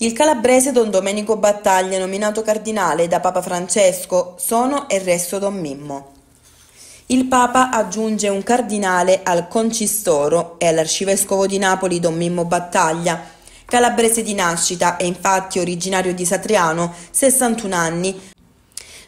Il calabrese don Domenico Battaglia, nominato cardinale da Papa Francesco, sono e resto don Mimmo. Il Papa aggiunge un cardinale al concistoro e all'arcivescovo di Napoli don Mimmo Battaglia. Calabrese di nascita e infatti originario di Satriano, 61 anni,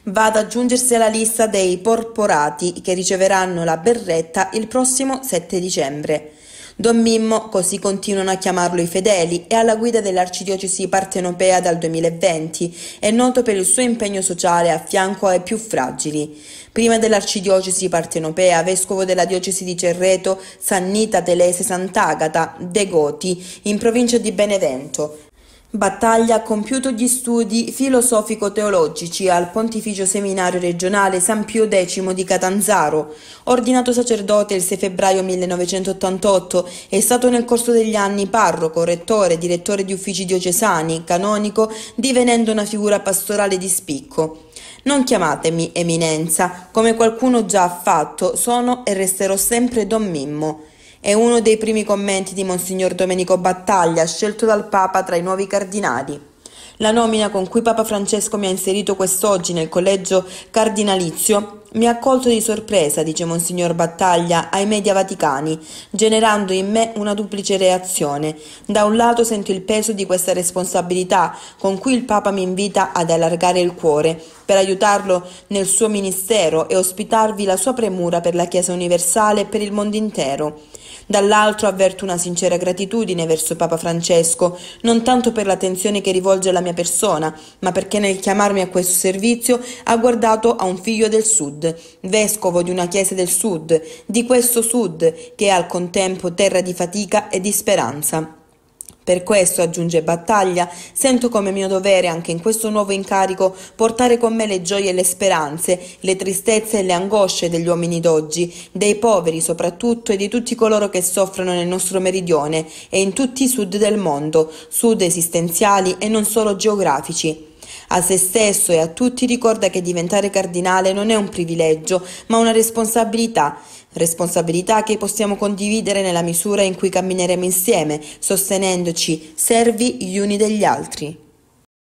va ad aggiungersi alla lista dei porporati che riceveranno la berretta il prossimo 7 dicembre. Don Mimmo, così continuano a chiamarlo i fedeli, è alla guida dell'arcidiocesi partenopea dal 2020, è noto per il suo impegno sociale a fianco ai più fragili. Prima dell'arcidiocesi partenopea, vescovo della diocesi di Cerreto, Sannita Telese Sant'Agata, De Goti, in provincia di Benevento, Battaglia ha compiuto gli studi filosofico-teologici al Pontificio Seminario regionale San Pio X di Catanzaro. Ordinato sacerdote il 6 febbraio 1988, è stato nel corso degli anni parroco, rettore, direttore di uffici diocesani, canonico, divenendo una figura pastorale di spicco. Non chiamatemi eminenza, come qualcuno già ha fatto, sono e resterò sempre Don Mimmo. È uno dei primi commenti di Monsignor Domenico Battaglia, scelto dal Papa tra i nuovi cardinali. La nomina con cui Papa Francesco mi ha inserito quest'oggi nel collegio cardinalizio mi ha colto di sorpresa, dice Monsignor Battaglia, ai media vaticani, generando in me una duplice reazione. Da un lato sento il peso di questa responsabilità con cui il Papa mi invita ad allargare il cuore, per aiutarlo nel suo ministero e ospitarvi la sua premura per la Chiesa universale e per il mondo intero. Dall'altro avverto una sincera gratitudine verso Papa Francesco, non tanto per l'attenzione che rivolge alla mia persona, ma perché nel chiamarmi a questo servizio ha guardato a un figlio del Sud, vescovo di una chiesa del Sud, di questo Sud che è al contempo terra di fatica e di speranza. Per questo, aggiunge Battaglia, sento come mio dovere anche in questo nuovo incarico portare con me le gioie e le speranze, le tristezze e le angosce degli uomini d'oggi, dei poveri soprattutto e di tutti coloro che soffrono nel nostro meridione e in tutti i sud del mondo, sud esistenziali e non solo geografici. A se stesso e a tutti ricorda che diventare cardinale non è un privilegio, ma una responsabilità. Responsabilità che possiamo condividere nella misura in cui cammineremo insieme, sostenendoci servi gli uni degli altri.